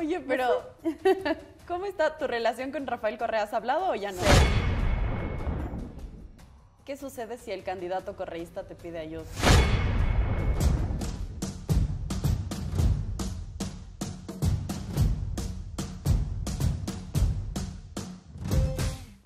Oye, pues, pero ¿cómo está tu relación con Rafael Correa? ¿Has hablado o ya no? ¿Qué sucede si el candidato correísta te pide ayuda?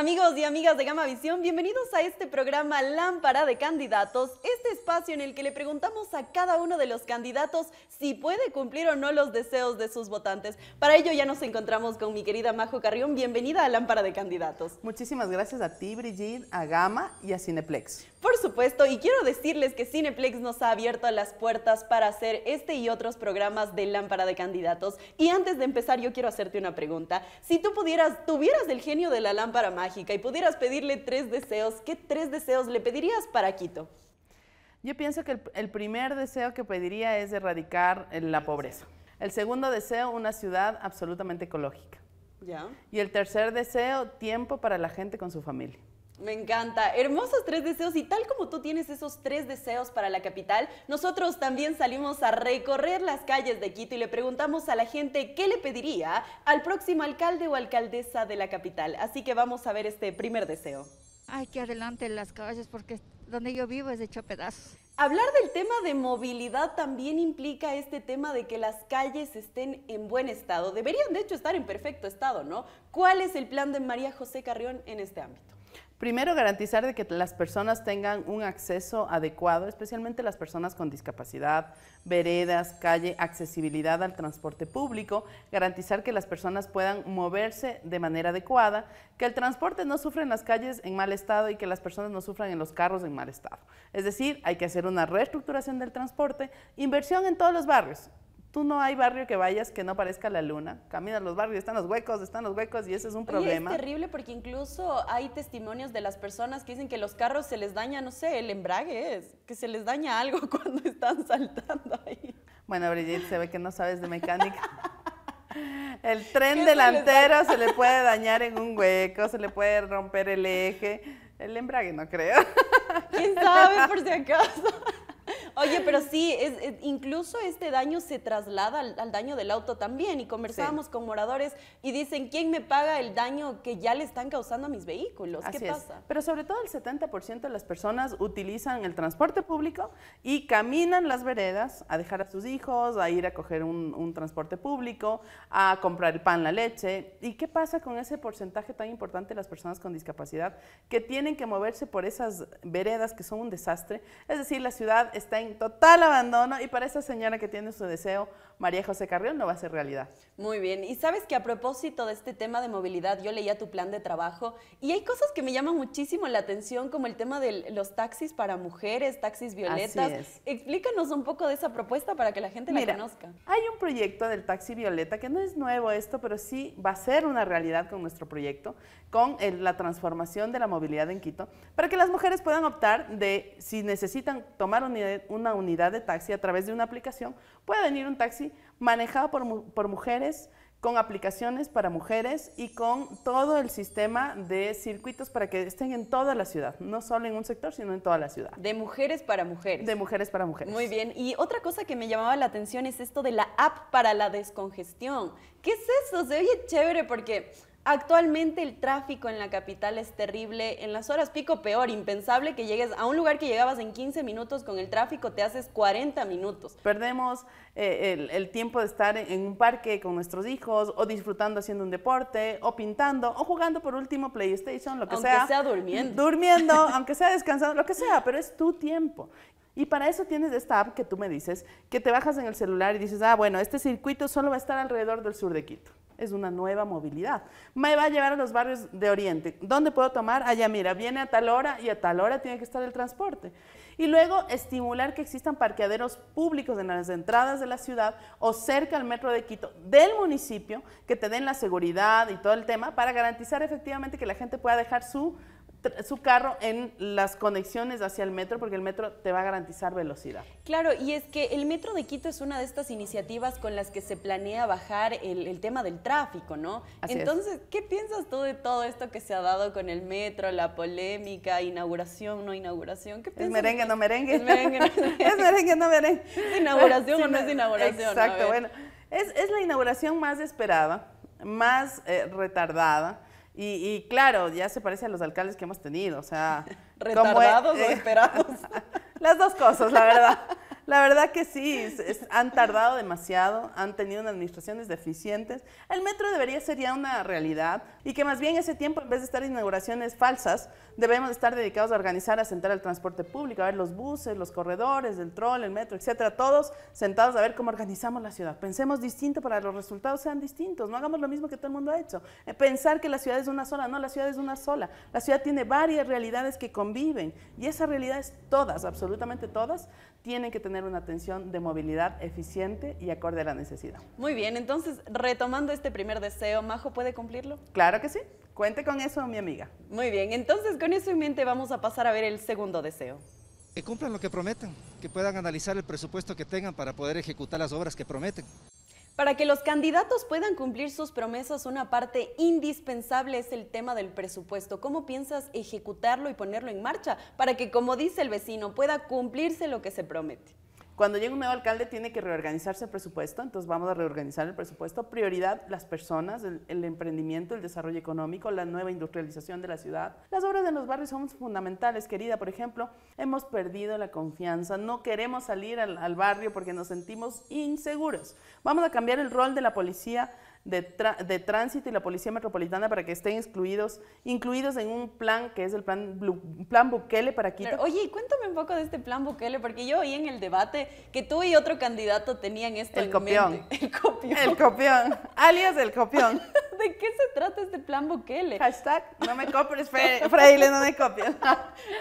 Amigos y amigas de Gama Visión, bienvenidos a este programa Lámpara de Candidatos, este espacio en el que le preguntamos a cada uno de los candidatos si puede cumplir o no los deseos de sus votantes. Para ello ya nos encontramos con mi querida Majo Carrión, bienvenida a Lámpara de Candidatos. Muchísimas gracias a ti, Brigitte, a Gama y a Cineplex. Por supuesto, y quiero decirles que Cineplex nos ha abierto las puertas para hacer este y otros programas de Lámpara de Candidatos. Y antes de empezar, yo quiero hacerte una pregunta. Si tú pudieras, tuvieras el genio de la lámpara y pudieras pedirle tres deseos, ¿qué tres deseos le pedirías para Quito? Yo pienso que el, el primer deseo que pediría es erradicar eh, la pobreza. El segundo deseo, una ciudad absolutamente ecológica. ¿Ya? Y el tercer deseo, tiempo para la gente con su familia. Me encanta. Hermosos tres deseos y tal como tú tienes esos tres deseos para la capital, nosotros también salimos a recorrer las calles de Quito y le preguntamos a la gente qué le pediría al próximo alcalde o alcaldesa de la capital. Así que vamos a ver este primer deseo. Ay, que adelante las calles porque donde yo vivo es hecho pedazos. Hablar del tema de movilidad también implica este tema de que las calles estén en buen estado. Deberían de hecho estar en perfecto estado, ¿no? ¿Cuál es el plan de María José Carrión en este ámbito? Primero, garantizar de que las personas tengan un acceso adecuado, especialmente las personas con discapacidad, veredas, calle, accesibilidad al transporte público, garantizar que las personas puedan moverse de manera adecuada, que el transporte no sufra en las calles en mal estado y que las personas no sufran en los carros en mal estado. Es decir, hay que hacer una reestructuración del transporte, inversión en todos los barrios, Tú no hay barrio que vayas que no parezca la luna. Caminas los barrios, están los huecos, están los huecos y ese es un problema. Oye, es terrible porque incluso hay testimonios de las personas que dicen que los carros se les daña, no sé, el embrague es, que se les daña algo cuando están saltando ahí. Bueno, Brigitte, se ve que no sabes de mecánica. El tren delantero se le puede dañar en un hueco, se le puede romper el eje, el embrague no creo. ¿Quién sabe por si acaso? Oye, pero sí, es, incluso este daño se traslada al, daño del auto también. Y conversábamos con moradores y dicen, ¿quién me paga el daño que ya le están causando a mis vehículos? ¿Qué pasa? Pero sobre todo el 70% de las personas utilizan el transporte público y caminan las veredas a dejar a sus hijos, a ir a coger un, un transporte público, a comprar el pan, la leche. ¿Y qué pasa con ese porcentaje tan importante de las personas con discapacidad que tienen que moverse por esas veredas que son un desastre? Es decir, la ciudad está en total abandono y para esa señora que tiene su deseo, María José Carrión no va a ser realidad. Muy bien, y sabes que a propósito de este tema de movilidad, yo leía tu plan de trabajo y hay cosas que me llaman muchísimo la atención, como el tema de los taxis para mujeres, taxis violetas. Explícanos un poco de esa propuesta para que la gente la conozca. Hay un proyecto del taxi violeta que no es nuevo esto, pero sí va a ser una realidad con nuestro proyecto, con la transformación de la movilidad en Quito, para que las mujeres puedan optar de si necesitan tomar una unidad de taxi a través de una aplicación, pueden ir un taxi manejado por, por mujeres, con aplicaciones para mujeres y con todo el sistema de circuitos para que estén en toda la ciudad, no solo en un sector, sino en toda la ciudad. De mujeres para mujeres. De mujeres para mujeres. Muy bien, y otra cosa que me llamaba la atención es esto de la app para la descongestión. ¿Qué es eso? Se oye chévere porque Actualmente el tráfico en la capital es terrible, en las horas pico peor, impensable que llegues a un lugar que llegabas en 15 minutos, con el tráfico te haces 40 minutos. Perdemos eh, el, tiempo de estar en un parque con nuestros hijos, o disfrutando haciendo un deporte, o pintando, o jugando por último PlayStation, lo que sea. Aunque sea durmiendo. Durmiendo, aunque sea descansando, lo que sea, pero es tu tiempo. Y para eso tienes esta app que tú me dices, que te bajas en el celular y dices, ah, bueno, este circuito solo va a estar alrededor del sur de Quito es una nueva movilidad. Me va a llevar a los barrios de Oriente. ¿Dónde puedo tomar? Allá, mira, viene a tal hora y a tal hora tiene que estar el transporte. Y luego estimular que existan parqueaderos públicos en las entradas de la ciudad o cerca al metro de Quito del municipio que te den la seguridad y todo el tema para garantizar efectivamente que la gente pueda dejar su su carro en las conexiones hacia el metro, porque el metro te va a garantizar velocidad. Claro, y es que el metro de Quito es una de estas iniciativas con las que se planea bajar el, tema del tráfico, ¿no? Entonces, ¿qué piensas tú de todo esto que se ha dado con el metro, la polémica, inauguración, no inauguración? ¿Qué piensas? ¿Es merengue, no merengue? ¿Es merengue, no ¿Es merengue, no merengue? inauguración o no es inauguración? Exacto, bueno. Es, la inauguración más esperada, más eh, retardada y, claro, ya se parece a los alcaldes que hemos tenido, o sea... ¿Retardados o esperados? las dos cosas, la verdad. La verdad que sí, han tardado demasiado, han tenido unas administraciones deficientes. El metro debería ser ya una realidad y que más bien ese tiempo, en vez de estar en inauguraciones falsas, debemos estar dedicados a organizar, a sentar el transporte público, a ver los buses, los corredores, el troll, el metro, etcétera, todos sentados a ver cómo organizamos la ciudad. Pensemos distinto para que los resultados sean distintos, no hagamos lo mismo que todo el mundo ha hecho. Eh, pensar que la ciudad es una sola, no, la ciudad es una sola. La ciudad tiene varias realidades que conviven y esas realidades todas, absolutamente todas, tienen que tener una atención de movilidad eficiente y acorde a la necesidad. Muy bien, entonces retomando este primer deseo, ¿Majo puede cumplirlo? Claro que sí, cuente con eso mi amiga. Muy bien, entonces con eso en mente vamos a pasar a ver el segundo deseo. Que cumplan lo que prometan, que puedan analizar el presupuesto que tengan para poder ejecutar las obras que prometen. Para que los candidatos puedan cumplir sus promesas, una parte indispensable es el tema del presupuesto. ¿Cómo piensas ejecutarlo y ponerlo en marcha para que, como dice el vecino, pueda cumplirse lo que se promete? Cuando llega un nuevo alcalde tiene que reorganizarse el presupuesto, entonces vamos a reorganizar el presupuesto. Prioridad, las personas, el, emprendimiento, el desarrollo económico, la nueva industrialización de la ciudad. Las obras en los barrios son fundamentales, querida. Por ejemplo, hemos perdido la confianza, no queremos salir al barrio porque nos sentimos inseguros. Vamos a cambiar el rol de la policía de, de, Tránsito y la Policía Metropolitana para que estén excluidos, incluidos en un plan que es el plan, plan Bukele para Quito. oye, cuéntame un poco de este plan Bukele, porque yo oí en el debate que tú y otro candidato tenían esto el copión. El copión. El copión, alias el copión. ¿De qué se trata este plan Bukele? Hashtag, no me copies, Fraile, no me copies.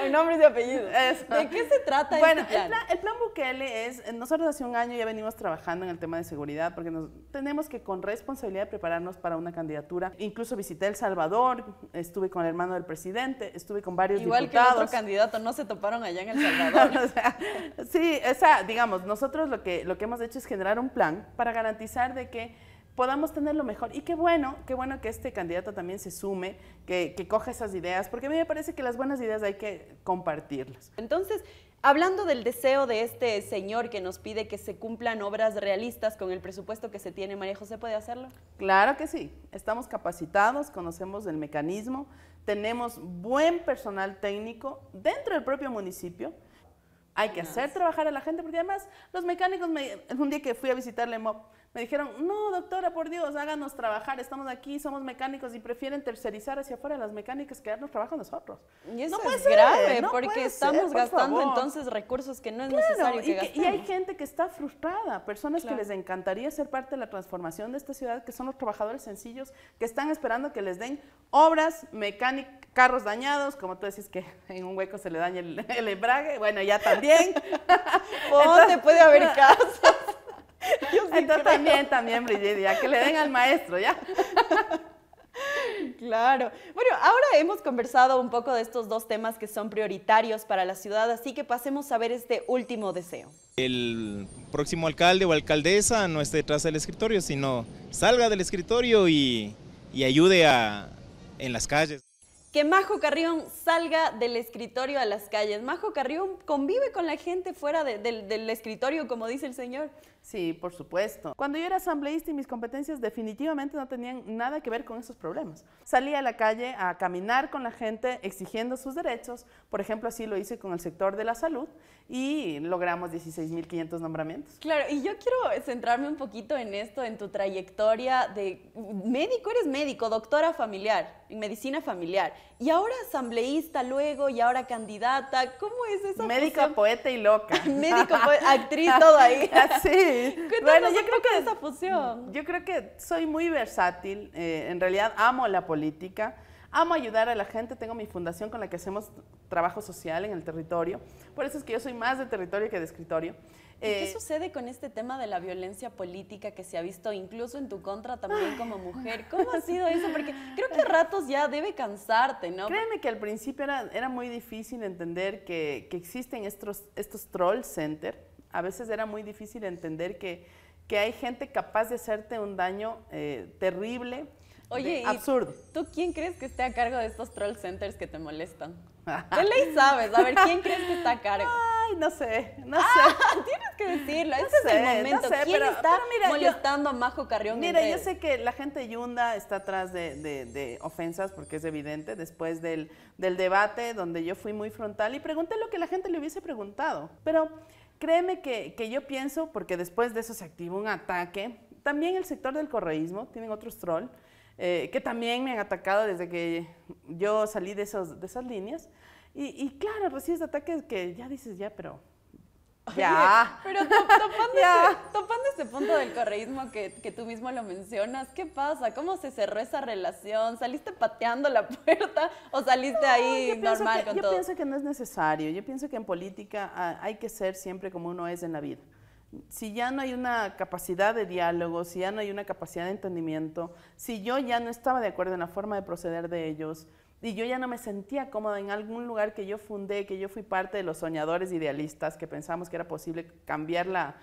El nombre y apellido ¿De qué se trata este bueno, este plan? El, plan? el plan Bukele es, nosotros hace un año ya venimos trabajando en el tema de seguridad porque nos, tenemos que con responsabilidad prepararnos para una candidatura. Incluso visité El Salvador, estuve con el hermano del presidente, estuve con varios Igual diputados. Igual que otro candidato, no se toparon allá en El Salvador. o sea, sí, esa, digamos, nosotros lo que, lo que hemos hecho es generar un plan para garantizar de que podamos tenerlo mejor. Y qué bueno, qué bueno que este candidato también se sume, que, que coja esas ideas, porque a mí me parece que las buenas ideas hay que compartirlas. Entonces, Hablando del deseo de este señor que nos pide que se cumplan obras realistas con el presupuesto que se tiene, María José, ¿puede hacerlo? Claro que sí. Estamos capacitados, conocemos el mecanismo, tenemos buen personal técnico dentro del propio municipio hay que hacer trabajar a la gente, porque además los mecánicos, me, un día que fui a visitarle. MOP, me dijeron, no, doctora, por Dios, háganos trabajar, estamos aquí, somos mecánicos y prefieren tercerizar hacia afuera las mecánicas que darnos trabajo nosotros. Y eso no es grave, porque estamos gastando entonces recursos que no es necesario que y, y hay gente que está frustrada, personas que les encantaría ser parte de la transformación de esta ciudad, que son los trabajadores sencillos, que están esperando que les den obras mecánicas carros dañados, como tú decís que en un hueco se le daña el, embrague, bueno, ya también. se puede haber casos? Yo sí también, también, Brigidia, que le den al maestro, ¿ya? Claro. Bueno, ahora hemos conversado un poco de estos dos temas que son prioritarios para la ciudad, así que pasemos a ver este último deseo. El próximo alcalde o alcaldesa no esté detrás del escritorio, sino salga del escritorio y, ayude en las calles que Majo Carrión salga del escritorio a las calles. Majo Carrión convive con la gente fuera del escritorio, como dice el señor. Sí, por supuesto. Cuando yo era asambleísta y mis competencias definitivamente no tenían nada que ver con esos problemas. Salía a la calle a caminar con la gente exigiendo sus derechos. Por ejemplo, así lo hice con el sector de la salud y logramos 16.500 nombramientos. Claro, y yo quiero centrarme un poquito en esto, en tu trayectoria de médico, eres médico, doctora familiar, en medicina familiar y ahora asambleísta luego, y ahora candidata. ¿Cómo es eso Médica, poeta y loca. Médico, actriz, todo ahí. Ah, sí. bueno, yo creo que esa fusión. Yo creo que soy muy versátil. Eh, en realidad amo la política. Amo ayudar a la gente, tengo mi fundación con la que hacemos trabajo social en el territorio. Por eso es que yo soy más de territorio que de escritorio. ¿Qué eh, sucede con este tema de la violencia política que se ha visto incluso en tu contra también como mujer? ¿Cómo ha sido eso? Porque creo que a ratos ya debe cansarte, ¿no? Créeme que al principio era, era muy difícil entender que, que existen estos, estos troll center. A veces era muy difícil entender que, que hay gente capaz de hacerte un daño eh, terrible. Oye, absurdo. ¿Tú quién crees que esté a cargo de estos troll centers que te molestan? ¿Qué ley sabes. A ver, ¿quién crees que está a cargo? Ah, Ay, no sé, no sé. Ah, tienes que decirlo, no es el momento. No ¿Quién está mira, molestando yo, a Majo Carrión? Mira, yo sé que la gente Yunda está atrás de, ofensas, porque es evidente, después del, debate donde yo fui muy frontal y pregunté lo que la gente le hubiese preguntado. Pero créeme que, yo pienso, porque después de eso se activó un ataque, también el sector del correísmo, tienen otros trolls, eh, que también me han atacado desde que yo salí de, de esas líneas. Y, claro, recibes pues ataques que ya dices, ya, pero ya. pero topando, Este, punto del correísmo que, tú mismo lo mencionas, ¿qué pasa? ¿Cómo se cerró esa relación? ¿Saliste pateando la puerta o saliste ahí normal con todo? Yo pienso que no es necesario. Yo pienso que en política ah, hay que ser siempre como uno es en la vida. Si ya no hay una capacidad de diálogo, si ya no hay una capacidad de entendimiento, si yo ya no estaba de acuerdo en la forma de proceder de ellos, y yo ya no me sentía cómoda en algún lugar que yo fundé, que yo fui parte de los soñadores idealistas, que pensamos que era posible cambiar la,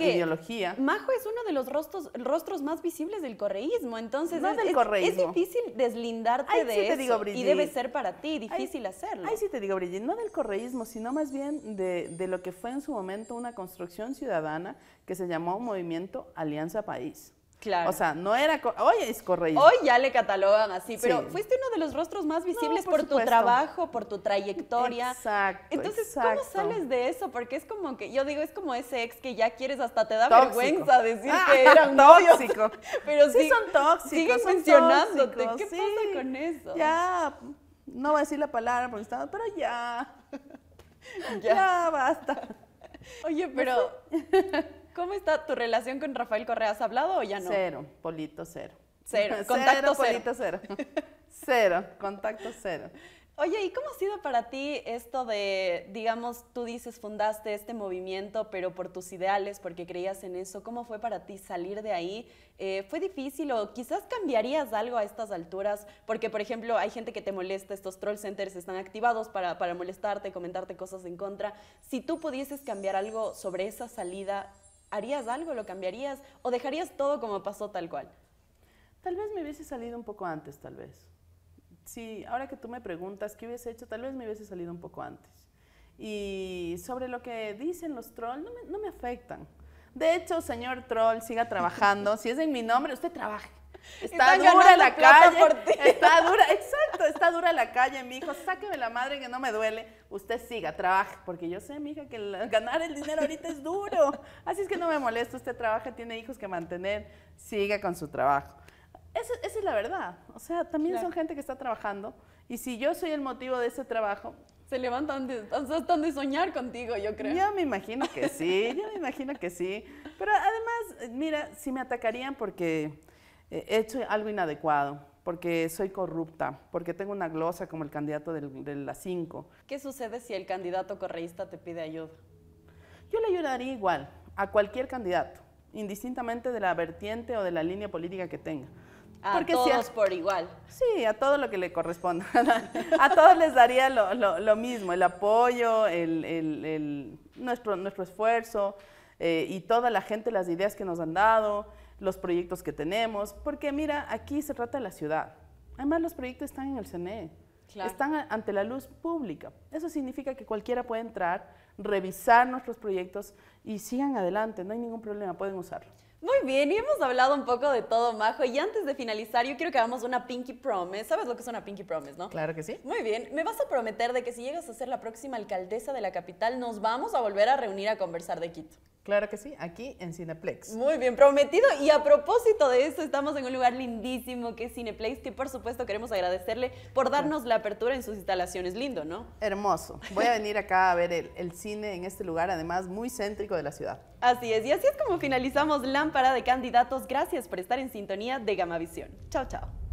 ideología. Majo es uno de los rostros, rostros más visibles del correísmo, entonces es, Es, difícil deslindarte de eso, y debe ser para ti difícil hacerlo. Ahí sí te digo, Brigitte, no del correísmo, sino más bien de, de lo que fue en su momento una construcción ciudadana que se llamó Movimiento Alianza País. Claro. O sea, no era. Hoy es correcto. Hoy ya le catalogan así, pero fuiste uno de los rostros más visibles por, tu trabajo, por tu trayectoria. Exacto. Entonces, ¿cómo sales de eso? Porque es como que, yo digo, es como ese ex que ya quieres, hasta te da vergüenza decir ah, que eran tóxico. pero sí, sí, son tóxicos. Siguen son ¿Qué pasa con eso? Ya, no voy a decir la palabra porque estaba, pero ya. ya basta. Oye, pero. ¿Cómo está tu relación con Rafael Correa? ¿Has hablado o ya no? Cero, polito cero. Cero, contacto cero. cero. cero. cero, contacto cero. Oye, ¿y cómo ha sido para ti esto de, digamos, tú dices, fundaste este movimiento, pero por tus ideales, porque creías en eso? ¿Cómo fue para ti salir de ahí? Eh, ¿Fue difícil o quizás cambiarías algo a estas alturas? Porque, por ejemplo, hay gente que te molesta, estos troll centers están activados para, para molestarte, comentarte cosas en contra. Si tú pudieses cambiar algo sobre esa salida, ¿Harías algo? ¿Lo cambiarías? ¿O dejarías todo como pasó tal cual? Tal vez me hubiese salido un poco antes, tal vez. Sí, ahora que tú me preguntas qué hubiese hecho, tal vez me hubiese salido un poco antes. Y sobre lo que dicen los trolls, no me, no me afectan. De hecho, señor troll, siga trabajando. si es en mi nombre, usted trabaje. Está, dura la calle. Está dura, exacto, está dura la calle, mi hijo. Sáqueme la madre que no me duele. Usted siga, trabaje. Porque yo sé, mi hija, que ganar el dinero ahorita es duro. Así es que no me molesto, Usted trabaja, tiene hijos que mantener. Siga con su trabajo. Esa, es la verdad. O sea, también son gente que está trabajando. Y si yo soy el motivo de ese trabajo, se levantan de, de soñar contigo, yo creo. Yo me imagino que sí, yo me imagino que sí. Pero además, mira, si me atacarían porque he eh, hecho algo inadecuado porque soy corrupta, porque tengo una glosa como el candidato de la 5. ¿Qué sucede si el candidato correísta te pide ayuda? Yo le ayudaría igual a cualquier candidato, indistintamente de la vertiente o de la línea política que tenga. A porque todos por igual. Sí, a todo lo que le corresponda. a todos les daría lo, lo, mismo, el apoyo, el, el, nuestro, nuestro esfuerzo eh, y toda la gente, las ideas que nos han dado los proyectos que tenemos, porque mira, aquí se trata de la ciudad. Además, los proyectos están en el CNE, están ante la luz pública. Eso significa que cualquiera puede entrar, revisar nuestros proyectos y sigan adelante, no hay ningún problema, pueden usarlo. Muy bien, y hemos hablado un poco de todo, Majo. Y antes de finalizar, yo quiero que hagamos una Pinky Promise. ¿Sabes lo que es una Pinky Promise, no? Claro que sí. Muy bien, me vas a prometer de que si llegas a ser la próxima alcaldesa de la capital, nos vamos a volver a reunir a conversar de Quito. Claro que sí, aquí en Cineplex. Muy bien, prometido. Y a propósito de esto estamos en un lugar lindísimo que es Cineplex, que por supuesto queremos agradecerle por darnos la apertura en sus instalaciones. Lindo, ¿no? Hermoso. Voy a venir acá a ver el, el cine en este lugar, además muy céntrico de la ciudad. Así es, y así es como finalizamos Lámpara de Candidatos. Gracias por estar en sintonía de Gamavisión. Chao, chao.